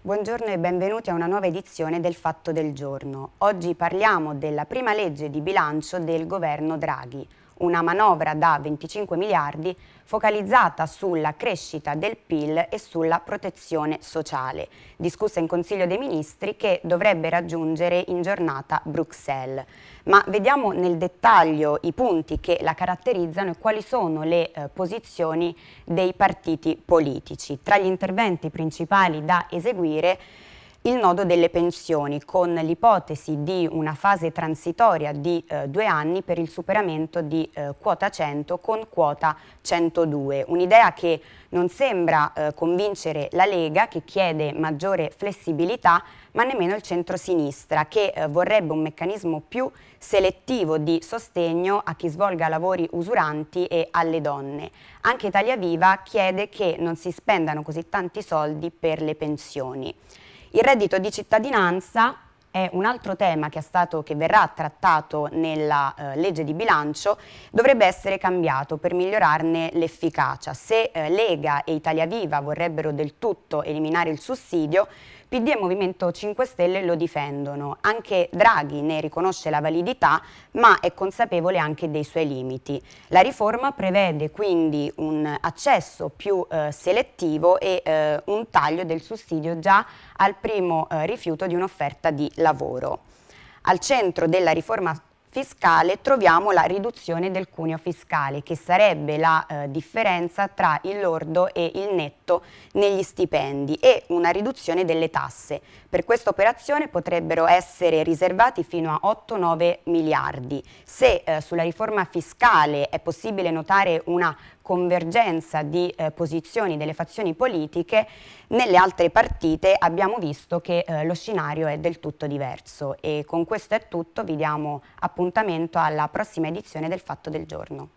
Buongiorno e benvenuti a una nuova edizione del Fatto del Giorno. Oggi parliamo della prima legge di bilancio del governo Draghi una manovra da 25 miliardi focalizzata sulla crescita del PIL e sulla protezione sociale, discussa in Consiglio dei Ministri che dovrebbe raggiungere in giornata Bruxelles. Ma vediamo nel dettaglio i punti che la caratterizzano e quali sono le eh, posizioni dei partiti politici. Tra gli interventi principali da eseguire il nodo delle pensioni con l'ipotesi di una fase transitoria di eh, due anni per il superamento di eh, quota 100 con quota 102, un'idea che non sembra eh, convincere la Lega che chiede maggiore flessibilità ma nemmeno il centrosinistra che eh, vorrebbe un meccanismo più selettivo di sostegno a chi svolga lavori usuranti e alle donne. Anche Italia Viva chiede che non si spendano così tanti soldi per le pensioni il reddito di cittadinanza è un altro tema che, stato, che verrà trattato nella eh, legge di bilancio, dovrebbe essere cambiato per migliorarne l'efficacia. Se eh, Lega e Italia Viva vorrebbero del tutto eliminare il sussidio, PD e Movimento 5 Stelle lo difendono. Anche Draghi ne riconosce la validità, ma è consapevole anche dei suoi limiti. La riforma prevede quindi un accesso più eh, selettivo e eh, un taglio del sussidio già al primo eh, rifiuto di un'offerta di lavoro lavoro. Al centro della riforma fiscale troviamo la riduzione del cuneo fiscale, che sarebbe la eh, differenza tra il lordo e il netto negli stipendi e una riduzione delle tasse. Per questa operazione potrebbero essere riservati fino a 8-9 miliardi. Se eh, sulla riforma fiscale è possibile notare una convergenza di eh, posizioni delle fazioni politiche, nelle altre partite abbiamo visto che eh, lo scenario è del tutto diverso e con questo è tutto, vi diamo appuntamento appuntamento alla prossima edizione del Fatto del Giorno.